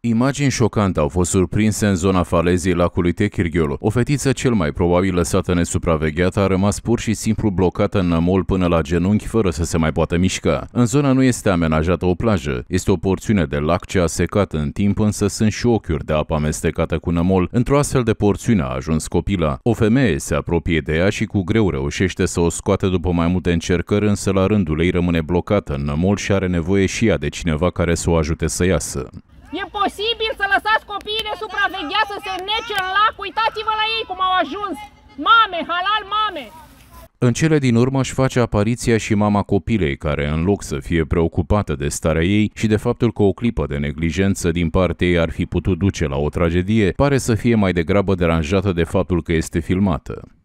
Imagini șocante au fost surprinse în zona falezii lacului Techirghiolo. O fetiță cel mai probabil lăsată nesupravegheată a rămas pur și simplu blocată în amol până la genunchi fără să se mai poată mișca. În zona nu este amenajată o plajă. Este o porțiune de lac ce a secat în timp, însă sunt și ochiuri de apă amestecată cu nămol. Într-o astfel de porțiune a ajuns copila. O femeie se apropie de ea și cu greu reușește să o scoate după mai multe încercări, însă la rândul ei rămâne blocată în nămol și are nevoie și ea de cineva care să o ajute să iasă posibil să lăsați copiii nesupravegheați să se nece în lac? Uitați-vă la ei cum au ajuns! Mame, halal mame! În cele din urmă își face apariția și mama copilei, care în loc să fie preocupată de starea ei și de faptul că o clipă de neglijență din partea ei ar fi putut duce la o tragedie, pare să fie mai degrabă deranjată de faptul că este filmată.